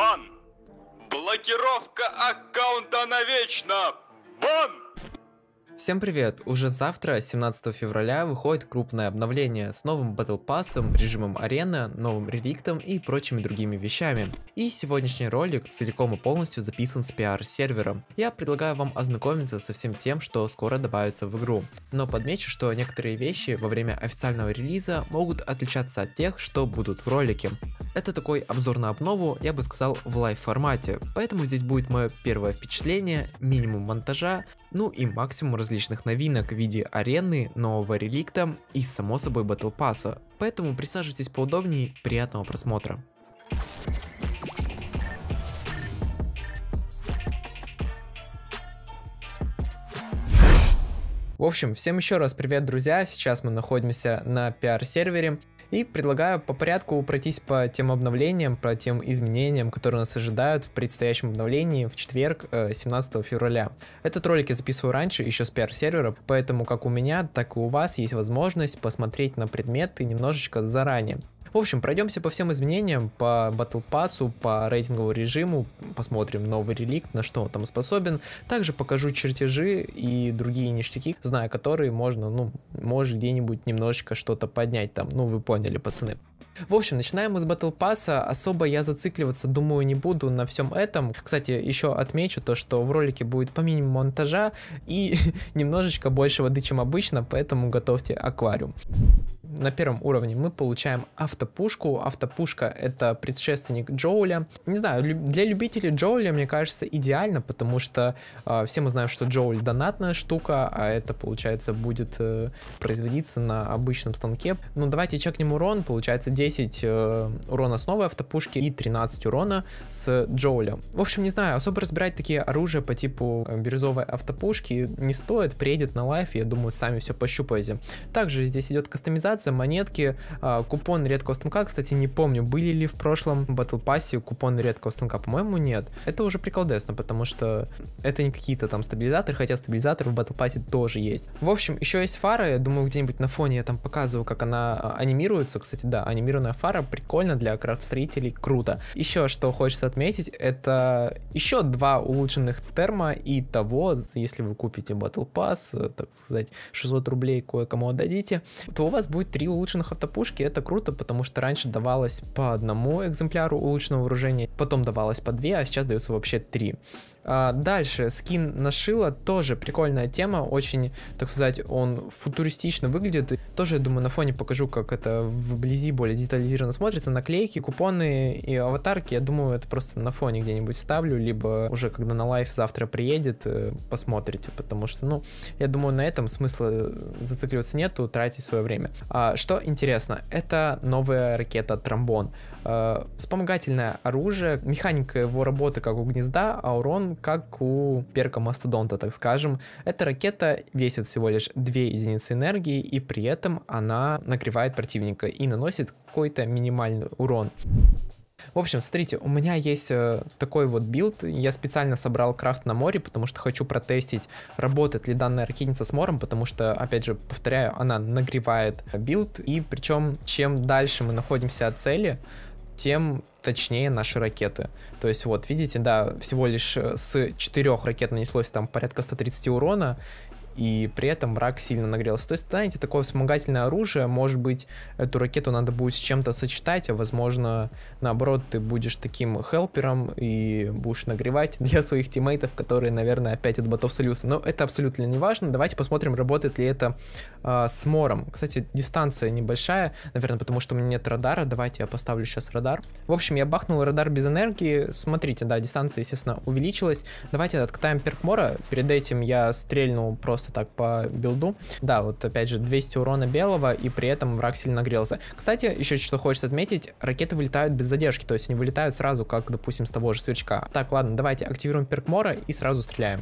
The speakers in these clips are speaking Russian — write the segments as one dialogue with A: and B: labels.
A: Бан! Блокировка аккаунта навечно! Бан! Всем привет! Уже завтра, 17 февраля, выходит крупное обновление с новым батл пассом, режимом арена, новым реликтом и прочими другими вещами. И сегодняшний ролик целиком и полностью записан с пиар-сервером. Я предлагаю вам ознакомиться со всем тем, что скоро добавится в игру. Но подмечу, что некоторые вещи во время официального релиза могут отличаться от тех, что будут в ролике. Это такой обзор на обнову, я бы сказал, в лайв формате, поэтому здесь будет мое первое впечатление, минимум монтажа, ну и максимум различных новинок в виде арены, нового реликта и само собой батл пасса, поэтому присаживайтесь поудобнее, приятного просмотра. В общем, всем еще раз привет, друзья. Сейчас мы находимся на пиар-сервере. И предлагаю по порядку пройтись по тем обновлениям, по тем изменениям, которые нас ожидают в предстоящем обновлении в четверг, 17 э, февраля. Этот ролик я записываю раньше, еще с PR-сервера, поэтому как у меня, так и у вас есть возможность посмотреть на предметы немножечко заранее. В общем, пройдемся по всем изменениям, по Battle Pass, по рейтинговому режиму, посмотрим новый реликт, на что он там способен. Также покажу чертежи и другие ништяки, зная которые можно, ну, может где-нибудь немножечко что-то поднять там, ну вы поняли, пацаны. В общем, начинаем мы с Battle Pass. А. Особо я зацикливаться, думаю, не буду на всем этом. Кстати, еще отмечу то, что в ролике будет по минимуму монтажа и немножечко больше воды, чем обычно, поэтому готовьте аквариум на первом уровне мы получаем автопушку. Автопушка — это предшественник Джоуля. Не знаю, для любителей Джоуля, мне кажется, идеально, потому что э, все мы знаем, что Джоуль — донатная штука, а это, получается, будет э, производиться на обычном станке. Но ну, давайте чекнем урон. Получается 10 э, урона с новой автопушки и 13 урона с Джоуля. В общем, не знаю, особо разбирать такие оружия по типу э, бирюзовой автопушки не стоит. Приедет на лайф, я думаю, сами все пощупаете. Также здесь идет кастомизация, Красуются монетки, а, купон редкого станка, кстати, не помню, были ли в прошлом Battle Pass купоны редкого станка, по-моему, нет. Это уже приколдесно, потому что это не какие-то там стабилизаторы, хотя стабилизаторы в Battle Pass тоже есть. В общем, еще есть фара, я думаю, где-нибудь на фоне я там показываю, как она а, анимируется. Кстати, да, анимированная фара прикольно для крафт-строителей, круто. Еще что хочется отметить, это еще два улучшенных терма и того, если вы купите Battle Pass, э, так сказать, 600 рублей кое-кому отдадите, то у вас будет Три улучшенных автопушки это круто, потому что раньше давалось по одному экземпляру улучшенного вооружения, потом давалось по две, а сейчас дается вообще три. А, дальше, скин на Шила тоже прикольная тема, очень, так сказать, он футуристично выглядит. Тоже, я думаю, на фоне покажу, как это вблизи более детализированно смотрится. Наклейки, купоны и аватарки, я думаю, это просто на фоне где-нибудь вставлю, либо уже когда на лайв завтра приедет, э, посмотрите, потому что, ну, я думаю, на этом смысла зацикливаться нету, тратить свое время. А, что интересно, это новая ракета Трамбон э, вспомогательное оружие, механика его работы как у гнезда, а урон как у перка мастодонта, так скажем. Эта ракета весит всего лишь 2 единицы энергии, и при этом она нагревает противника и наносит какой-то минимальный урон. В общем, смотрите, у меня есть э, такой вот билд. Я специально собрал крафт на море, потому что хочу протестить, работает ли данная ракетница с мором, потому что, опять же, повторяю, она нагревает билд. И причем, чем дальше мы находимся от цели, тем точнее наши ракеты. То есть вот, видите, да, всего лишь э, с четырех ракет нанеслось там порядка 130 урона, и при этом враг сильно нагрелся. То есть, знаете, такое вспомогательное оружие, может быть, эту ракету надо будет с чем-то сочетать, а возможно, наоборот, ты будешь таким хелпером и будешь нагревать для своих тиммейтов, которые, наверное, опять от ботов сольются. Но это абсолютно не важно. Давайте посмотрим, работает ли это э, с мором. Кстати, дистанция небольшая, наверное, потому что у меня нет радара. Давайте я поставлю сейчас радар. В общем, я бахнул радар без энергии. Смотрите, да, дистанция, естественно, увеличилась. Давайте откатаем перк мора. Перед этим я стрельнул просто как так по билду. Да, вот опять же 200 урона белого, и при этом враг сильно нагрелся. Кстати, еще что хочется отметить, ракеты вылетают без задержки, то есть они вылетают сразу, как, допустим, с того же сверчка. Так, ладно, давайте активируем перк Мора и сразу стреляем.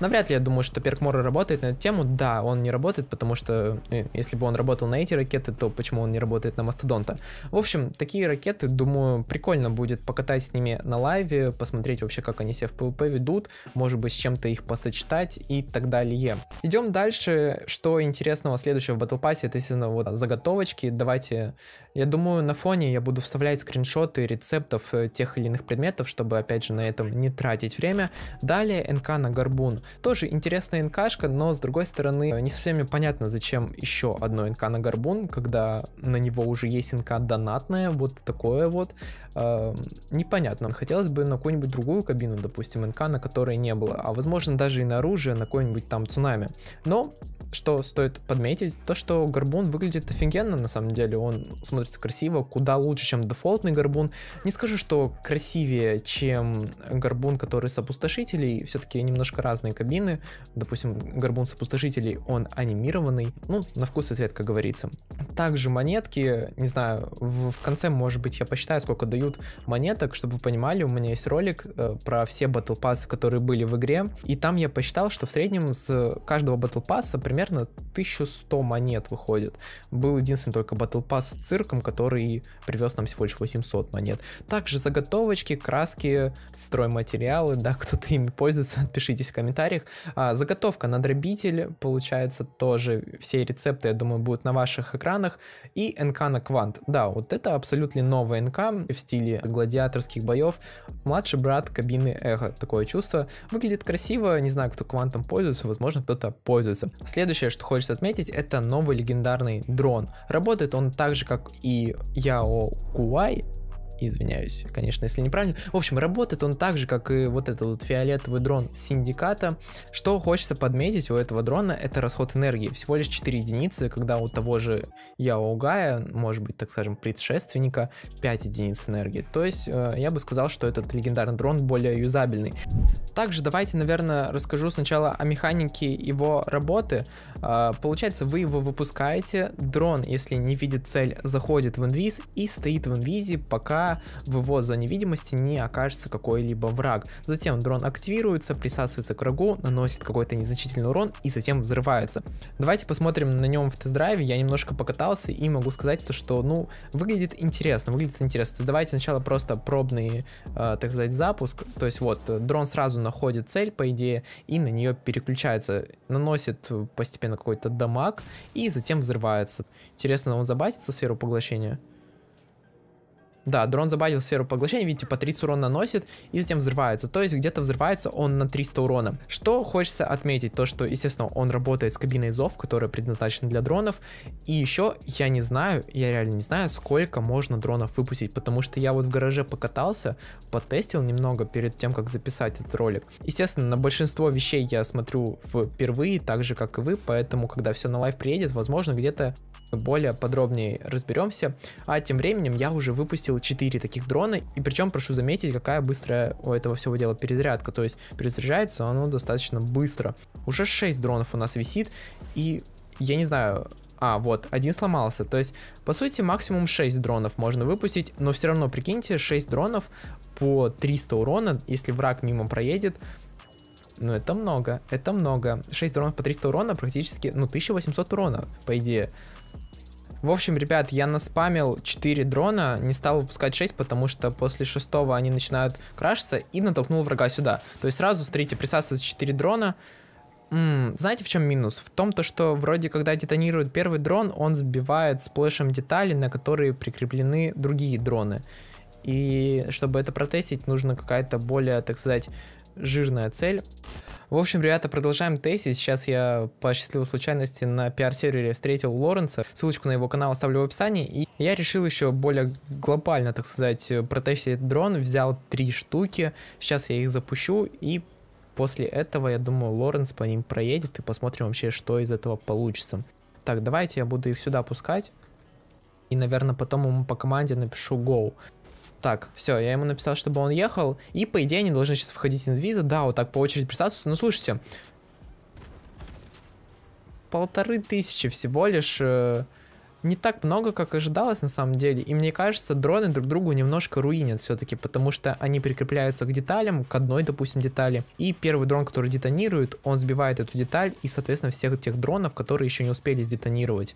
A: Навряд ли я думаю, что Перкмора работает на эту тему. Да, он не работает, потому что э, если бы он работал на эти ракеты, то почему он не работает на Мастодонта? В общем, такие ракеты, думаю, прикольно будет покатать с ними на лайве, посмотреть вообще, как они себя в PvP ведут, может быть, с чем-то их посочетать и так далее. Идем дальше. Что интересного следующего в Battle Pass, это, естественно, вот заготовочки. Давайте, я думаю, на фоне я буду вставлять скриншоты рецептов э, тех или иных предметов, чтобы, опять же, на этом не тратить время. Далее НК на горбун. Тоже интересная инкашка, но с другой стороны, не совсем понятно, зачем еще одно инка на горбун, когда на него уже есть инка донатная, вот такое вот. Э, непонятно. Хотелось бы на какую-нибудь другую кабину, допустим, инка, на которой не было, а возможно даже и на оружие, на какой-нибудь там цунами. Но что стоит подметить, то что горбун выглядит офигенно на самом деле, он смотрится красиво, куда лучше, чем дефолтный горбун. Не скажу, что красивее, чем горбун, который с опустошителей, все-таки немножко разные кабины. Допустим, горбун опустошителей, он анимированный. Ну, на вкус и цвет, как говорится. Также монетки, не знаю, в, в конце, может быть, я посчитаю, сколько дают монеток, чтобы вы понимали, у меня есть ролик э, про все батл пассы, которые были в игре. И там я посчитал, что в среднем с каждого батл пасса примерно 1100 монет выходит. Был единственный только батл пасс с цирком, который привез нам всего лишь 800 монет. Также заготовочки, краски, стройматериалы, да, кто-то ими пользуется, отпишитесь в комментариях комментариях. А, заготовка на дробитель, получается, тоже все рецепты, я думаю, будут на ваших экранах. И НК на квант. Да, вот это абсолютно новый НК в стиле гладиаторских боев. Младший брат кабины эхо, такое чувство. Выглядит красиво, не знаю, кто квантом пользуется, возможно, кто-то пользуется. Следующее, что хочется отметить, это новый легендарный дрон. Работает он так же, как и Яо Куай, Извиняюсь, конечно, если неправильно. В общем, работает он так же, как и вот этот вот фиолетовый дрон синдиката. Что хочется подметить у этого дрона, это расход энергии. Всего лишь 4 единицы, когда у того же Яогая, может быть, так скажем, предшественника, 5 единиц энергии. То есть, э, я бы сказал, что этот легендарный дрон более юзабельный. Также давайте, наверное, расскажу сначала о механике его работы. Э, получается, вы его выпускаете, дрон, если не видит цель, заходит в инвиз и стоит в инвизе, пока в его зоне видимости не окажется какой-либо враг. Затем дрон активируется, присасывается к врагу, наносит какой-то незначительный урон и затем взрывается. Давайте посмотрим на нем в тест-драйве, я немножко покатался и могу сказать то, что, ну, выглядит интересно, выглядит интересно. давайте сначала просто пробный, э, так сказать, запуск, то есть вот, э, дрон сразу находит цель, по идее, и на нее переключается, наносит постепенно какой-то дамаг и затем взрывается. Интересно, он забатится сферу поглощения? Да, дрон забагил сферу поглощения, видите, по 30 урона наносит и затем взрывается. То есть где-то взрывается он на 300 урона. Что хочется отметить, то что, естественно, он работает с кабиной зов, которая предназначена для дронов. И еще я не знаю, я реально не знаю, сколько можно дронов выпустить, потому что я вот в гараже покатался, потестил немного перед тем, как записать этот ролик. Естественно, на большинство вещей я смотрю впервые, так же, как и вы, поэтому, когда все на лайв приедет, возможно, где-то более подробнее разберемся. А тем временем я уже выпустил 4 таких дрона, и причем прошу заметить, какая быстрая у этого всего дела перезарядка, то есть перезаряжается оно достаточно быстро. Уже 6 дронов у нас висит, и я не знаю, а, вот, один сломался. То есть, по сути, максимум 6 дронов можно выпустить, но все равно, прикиньте, 6 дронов по 300 урона, если враг мимо проедет, ну, это много, это много. 6 дронов по 300 урона практически, ну, 1800 урона, по идее. В общем, ребят, я наспамил 4 дрона, не стал выпускать 6, потому что после 6 они начинают крашиться, и натолкнул врага сюда. То есть сразу, смотрите, присасываются 4 дрона, М знаете, в чем минус? В том, то, что вроде когда детонирует первый дрон, он сбивает сплэшем детали, на которые прикреплены другие дроны. И чтобы это протестить, нужно какая-то более, так сказать, жирная цель. В общем, ребята, продолжаем тестить. Сейчас я по счастливой случайности на пиар-сервере встретил Лоренса. Ссылочку на его канал оставлю в описании. И я решил еще более глобально, так сказать, протестить дрон. Взял три штуки. Сейчас я их запущу и после этого, я думаю, Лоренс по ним проедет и посмотрим вообще, что из этого получится. Так, давайте я буду их сюда пускать. И, наверное, потом ему по команде напишу go. Так, все, я ему написал, чтобы он ехал. И, по идее, они должны сейчас выходить из виза. Да, вот так по очереди присутствовать. Ну, слушайте. Полторы тысячи всего лишь. Э, не так много, как ожидалось на самом деле. И мне кажется, дроны друг другу немножко руинят все-таки, потому что они прикрепляются к деталям, к одной, допустим, детали. И первый дрон, который детонирует, он сбивает эту деталь и, соответственно, всех тех дронов, которые еще не успели сдетонировать.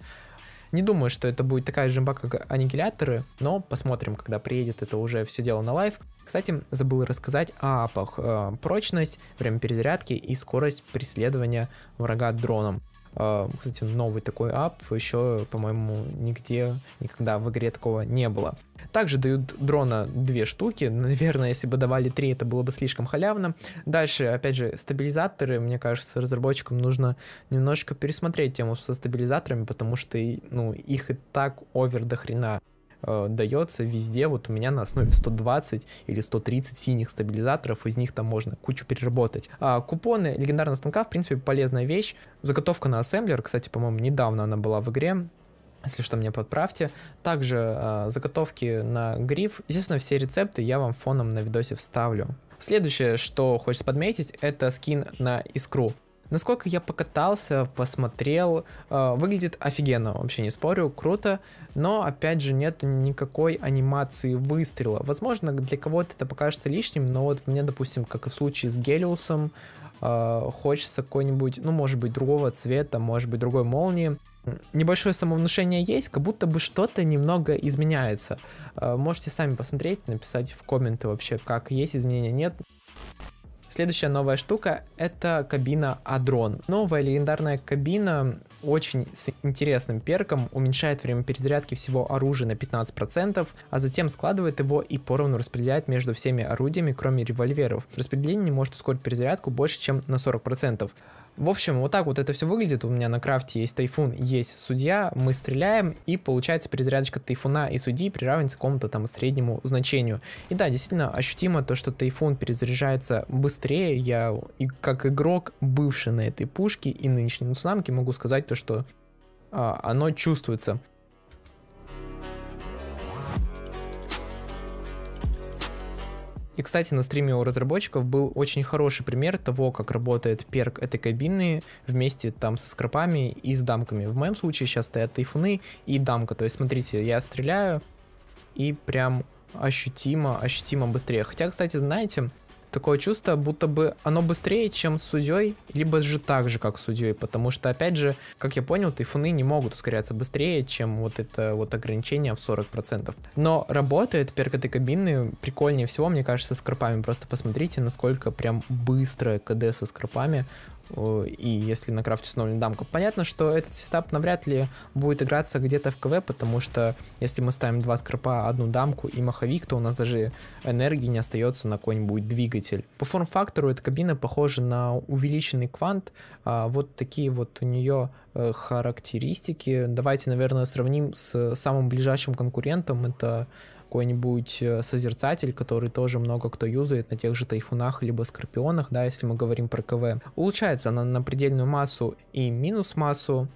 A: Не думаю, что это будет такая же жимба, как аннигиляторы, но посмотрим, когда приедет это уже все дело на лайв. Кстати, забыл рассказать о апах. Э, прочность, время перезарядки и скорость преследования врага дроном. А, кстати, новый такой ап, еще, по-моему, нигде, никогда в игре такого не было. Также дают дрона две штуки, наверное, если бы давали три, это было бы слишком халявно. Дальше, опять же, стабилизаторы, мне кажется, разработчикам нужно немножко пересмотреть тему со стабилизаторами, потому что, ну, их и так овер до хрена э, дается везде, вот у меня на основе 120 или 130 синих стабилизаторов, из них там можно кучу переработать. А купоны легендарного станка, в принципе, полезная вещь. Заготовка на ассемблер, кстати, по-моему, недавно она была в игре, если что, меня подправьте. Также э, заготовки на гриф. Естественно, все рецепты я вам фоном на видосе вставлю. Следующее, что хочется подметить, это скин на искру. Насколько я покатался, посмотрел, э, выглядит офигенно, вообще не спорю, круто, но опять же нет никакой анимации выстрела. Возможно, для кого-то это покажется лишним, но вот мне, допустим, как и в случае с Гелиусом, э, хочется какой-нибудь, ну, может быть, другого цвета, может быть, другой молнии. Небольшое самовнушение есть, как будто бы что-то немного изменяется. Э, можете сами посмотреть, написать в комменты вообще, как есть изменения, нет. Следующая новая штука — это кабина Адрон. Новая легендарная кабина очень с интересным перком, уменьшает время перезарядки всего оружия на 15%, а затем складывает его и поровну распределяет между всеми орудиями, кроме револьверов. Распределение может ускорить перезарядку больше, чем на 40%. В общем, вот так вот это все выглядит. У меня на крафте есть тайфун, есть судья, мы стреляем, и получается перезарядочка тайфуна и судьи приравнивается к какому-то там среднему значению. И да, действительно ощутимо то, что тайфун перезаряжается быстрее. Я и как игрок, бывший на этой пушке и нынешней цунамке, могу сказать то, что а, оно чувствуется. И, кстати, на стриме у разработчиков был очень хороший пример того, как работает перк этой кабины вместе там со скропами и с дамками. В моем случае сейчас стоят тайфуны и дамка. То есть, смотрите, я стреляю и прям ощутимо, ощутимо быстрее. Хотя, кстати, знаете, такое чувство, будто бы оно быстрее, чем с судьей, либо же так же, как с судьей, потому что, опять же, как я понял, тайфуны не могут ускоряться быстрее, чем вот это вот ограничение в 40%. Но работает перк этой кабины прикольнее всего, мне кажется, с крапами. Просто посмотрите, насколько прям быстро КД со скрипами и если на крафте установлен дамка, понятно, что этот сетап навряд ли будет играться где-то в КВ, потому что если мы ставим два скрипа, одну дамку и маховик, то у нас даже энергии не остается на какой-нибудь двигатель. По форм-фактору эта кабина похожа на увеличенный квант, а, вот такие вот у нее э, характеристики. Давайте, наверное, сравним с самым ближайшим конкурентом, это какой-нибудь э, созерцатель, который тоже много кто юзает на тех же тайфунах либо скорпионах, да, если мы говорим про КВ. Улучшается она на предельную массу и минус массу.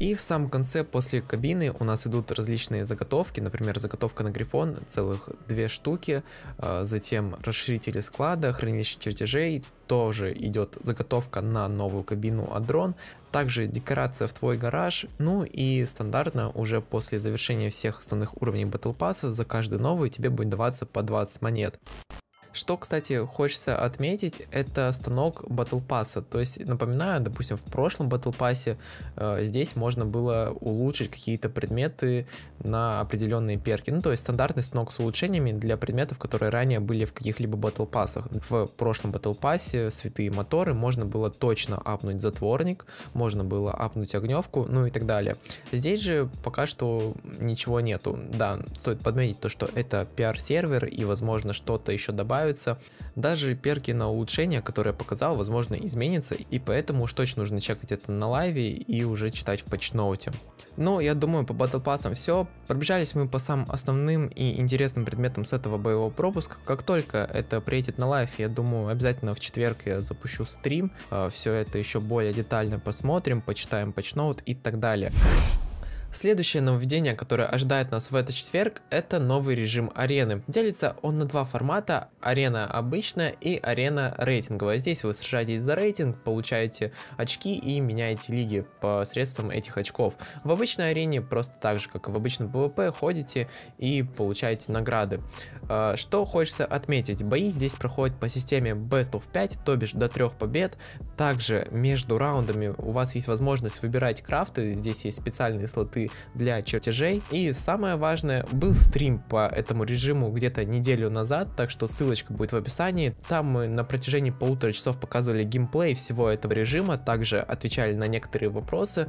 A: И в самом конце, после кабины, у нас идут различные заготовки, например, заготовка на грифон, целых две штуки, а, затем расширители склада, хранилище чертежей, тоже идет заготовка на новую кабину Адрон, также декорация в твой гараж, ну и стандартно уже после завершения всех основных уровней Battle Pass за каждый новый тебе будет даваться по 20 монет. Что, кстати, хочется отметить, это станок Battle Pass. То есть, напоминаю, допустим, в прошлом Battle Pass э, здесь можно было улучшить какие-то предметы на определенные перки. Ну, то есть стандартный станок с улучшениями для предметов, которые ранее были в каких-либо Battle Pass. В прошлом Battle Pass святые моторы можно было точно апнуть затворник, можно было апнуть огневку, ну и так далее. Здесь же пока что ничего нету. Да, стоит подметить то, что это пиар-сервер и, возможно, что-то еще добавить добавятся. Даже перки на улучшение, которые я показал, возможно изменятся, и поэтому уж точно нужно чекать это на лайве и уже читать в почноуте. Ну, я думаю, по Battle Pass все. Пробежались мы по самым основным и интересным предметам с этого боевого пропуска. Как только это приедет на лайв, я думаю, обязательно в четверг я запущу стрим. Э, все это еще более детально посмотрим, почитаем почноут и так далее. Следующее нововведение, которое ожидает нас в этот четверг, это новый режим арены. Делится он на два формата, арена обычная и арена рейтинговая. Здесь вы сражаетесь за рейтинг, получаете очки и меняете лиги посредством этих очков. В обычной арене просто так же, как и в обычном PvP, ходите и получаете награды. А, что хочется отметить, бои здесь проходят по системе Best of 5, то бишь до трех побед. Также между раундами у вас есть возможность выбирать крафты, здесь есть специальные слоты скрипты для чертежей. И самое важное, был стрим по этому режиму где-то неделю назад, так что ссылочка будет в описании. Там мы на протяжении полутора часов показывали геймплей всего этого режима, также отвечали на некоторые вопросы.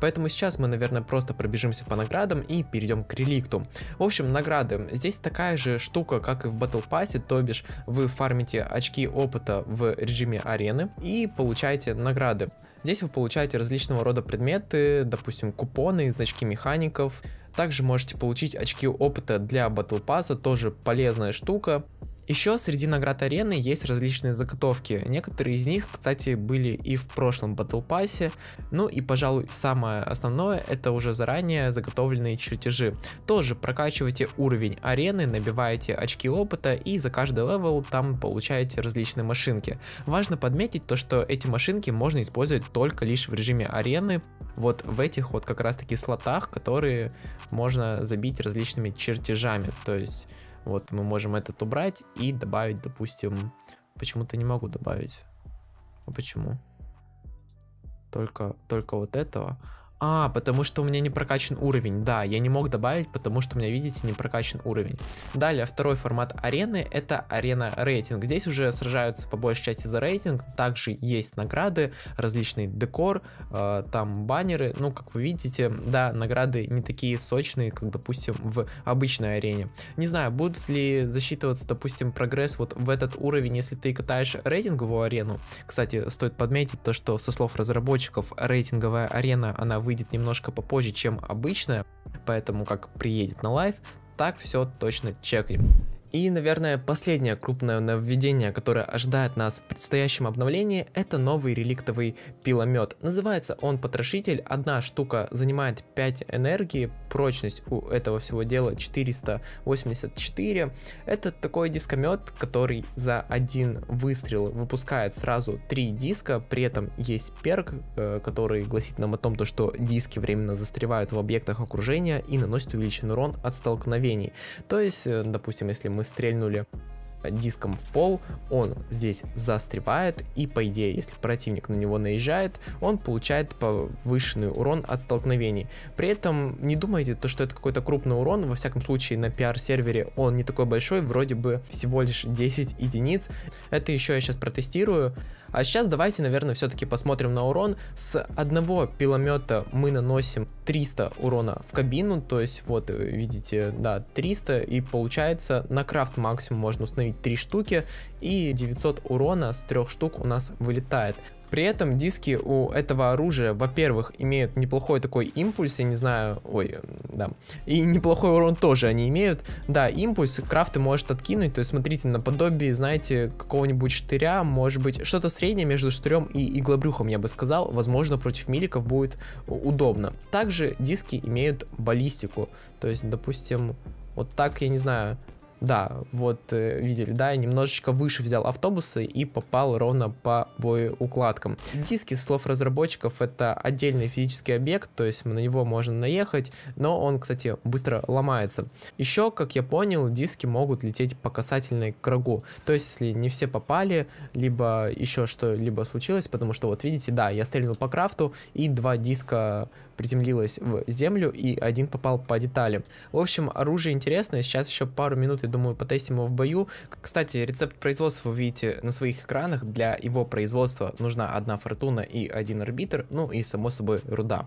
A: Поэтому сейчас мы, наверное, просто пробежимся по наградам и перейдем к реликту. В общем, награды. Здесь такая же штука, как и в Battle Pass, то бишь вы фармите очки опыта в режиме арены и получаете награды. Здесь вы получаете различного рода предметы, допустим, купоны, значки механиков. Также можете получить очки опыта для Battle Pass, тоже полезная штука. Еще среди наград арены есть различные заготовки. Некоторые из них, кстати, были и в прошлом Battle Pass. Ну и, пожалуй, самое основное, это уже заранее заготовленные чертежи. Тоже прокачивайте уровень арены, набиваете очки опыта и за каждый левел там получаете различные машинки. Важно подметить то, что эти машинки можно использовать только лишь в режиме арены, вот в этих вот как раз таки слотах, которые можно забить различными чертежами. То есть вот мы можем этот убрать и добавить, допустим, почему-то не могу добавить. А почему? Только, только вот этого. А, потому что у меня не прокачан уровень. Да, я не мог добавить, потому что у меня, видите, не прокачан уровень. Далее, второй формат арены, это арена рейтинг. Здесь уже сражаются по большей части за рейтинг. Также есть награды, различный декор, э, там баннеры. Ну, как вы видите, да, награды не такие сочные, как, допустим, в обычной арене. Не знаю, будут ли засчитываться, допустим, прогресс вот в этот уровень, если ты катаешь рейтинговую арену. Кстати, стоит подметить то, что со слов разработчиков, рейтинговая арена, она вы выйдет немножко попозже, чем обычно, поэтому как приедет на лайв, так все точно чекнем. И, наверное, последнее крупное нововведение, которое ожидает нас в предстоящем обновлении, это новый реликтовый пиломет. Называется он потрошитель, одна штука занимает 5 энергии, прочность у этого всего дела 484. Это такой дискомет, который за один выстрел выпускает сразу 3 диска, при этом есть перк, э, который гласит нам о том, то, что диски временно застревают в объектах окружения и наносят увеличенный урон от столкновений. То есть, э, допустим, если мы мы стрельнули диском в пол, он здесь застревает, и по идее, если противник на него наезжает, он получает повышенный урон от столкновений. При этом не думайте, то, что это какой-то крупный урон, во всяком случае на PR-сервере он не такой большой, вроде бы всего лишь 10 единиц. Это еще я сейчас протестирую. А сейчас давайте, наверное, все-таки посмотрим на урон. С одного пиломета мы наносим 300 урона в кабину, то есть вот э, видите, да, 300 и получается на крафт максимум можно установить 3 штуки и 900 урона с 3 штук у нас вылетает. При этом диски у этого оружия, во-первых, имеют неплохой такой импульс, я не знаю, ой, да. И неплохой урон тоже они имеют. Да, импульс, крафты может откинуть, то есть смотрите, наподобие, знаете, какого-нибудь штыря, может быть, что-то среднее между штырем и иглобрюхом, я бы сказал, возможно, против миликов будет удобно. Также диски имеют баллистику, то есть, допустим, вот так, я не знаю, да, вот э, видели, да, я немножечко выше взял автобусы и попал ровно по бою укладкам. Диски, слов разработчиков, это отдельный физический объект, то есть на него можно наехать, но он, кстати, быстро ломается. Еще, как я понял, диски могут лететь по касательной к врагу, то есть если не все попали, либо еще что-либо случилось, потому что вот видите, да, я стрельнул по крафту и два диска приземлилось в землю и один попал по детали. В общем, оружие интересное, сейчас еще пару минут и думаю, потестим его в бою. Кстати, рецепт производства вы видите на своих экранах. Для его производства нужна одна фортуна и один арбитр, ну и само собой руда.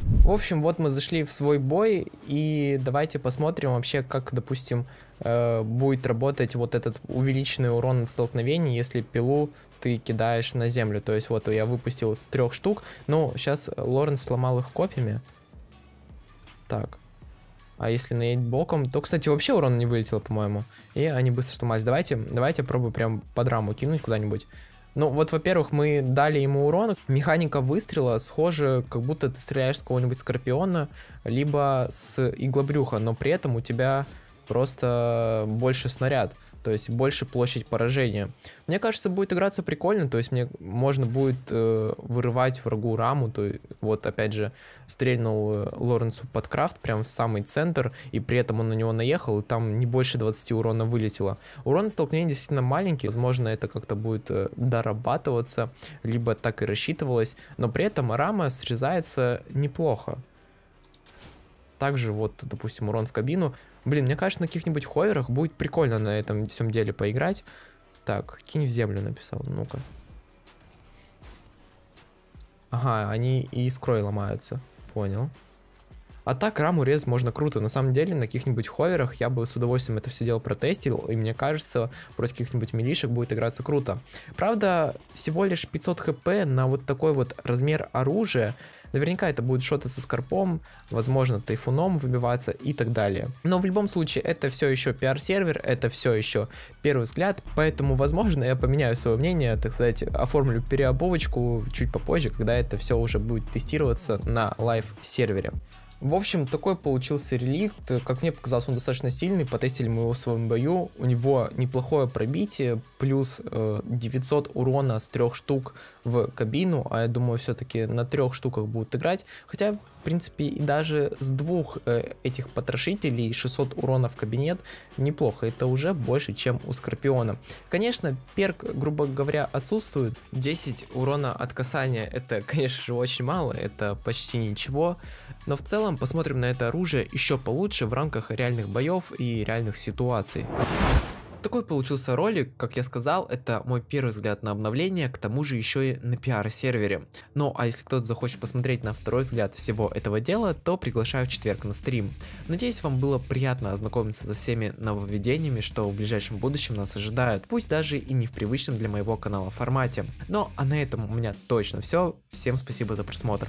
A: В общем, вот мы зашли в свой бой, и давайте посмотрим вообще, как, допустим, э, будет работать вот этот увеличенный урон от столкновений, если пилу ты кидаешь на землю. То есть вот я выпустил с трех штук, ну, сейчас Лорен сломал их копьями. Так, а если наедет боком, то, кстати, вообще урона не вылетело, по-моему. И они быстро сломались. Давайте, давайте пробую прям под раму кинуть куда-нибудь. Ну, вот, во-первых, мы дали ему урон. Механика выстрела схожа, как будто ты стреляешь с кого-нибудь скорпиона, либо с иглобрюха, но при этом у тебя просто больше снаряд то есть больше площадь поражения. Мне кажется, будет играться прикольно, то есть мне можно будет э, вырывать врагу раму, то есть вот опять же стрельнул э, Лоренцу под крафт прямо в самый центр, и при этом он на него наехал, и там не больше 20 урона вылетело. Урон столкновения действительно маленький, возможно, это как-то будет э, дорабатываться, либо так и рассчитывалось, но при этом рама срезается неплохо. Также вот, допустим, урон в кабину. Блин, мне кажется, на каких-нибудь ховерах будет прикольно на этом всем деле поиграть. Так, кинь в землю написал, ну-ка. Ага, они и скрой ломаются, понял. А так раму резать можно круто. На самом деле на каких-нибудь ховерах я бы с удовольствием это все дело протестил. И мне кажется, против каких-нибудь милишек будет играться круто. Правда, всего лишь 500 хп на вот такой вот размер оружия. Наверняка это будет шоты со скорпом, возможно, тайфуном выбиваться и так далее. Но в любом случае, это все еще пиар-сервер, это все еще первый взгляд, поэтому, возможно, я поменяю свое мнение, так сказать, оформлю переобувочку чуть попозже, когда это все уже будет тестироваться на лайв-сервере. В общем, такой получился реликт. Как мне показалось, он достаточно сильный. Потестили мы его в своем бою. У него неплохое пробитие, плюс 900 э, урона с трех штук в кабину. А я думаю, все-таки на трех штуках будут играть. Хотя, в принципе, и даже с двух э, этих потрошителей 600 урона в кабинет неплохо. Это уже больше, чем у Скорпиона. Конечно, перк, грубо говоря, отсутствует. 10 урона от касания это, конечно же, очень мало. Это почти ничего. Но в целом целом посмотрим на это оружие еще получше в рамках реальных боев и реальных ситуаций. Такой получился ролик, как я сказал, это мой первый взгляд на обновление, к тому же еще и на пиар-сервере. Ну а если кто-то захочет посмотреть на второй взгляд всего этого дела, то приглашаю в четверг на стрим. Надеюсь вам было приятно ознакомиться со всеми нововведениями, что в ближайшем будущем нас ожидают, пусть даже и не в привычном для моего канала формате. Ну а на этом у меня точно все, всем спасибо за просмотр.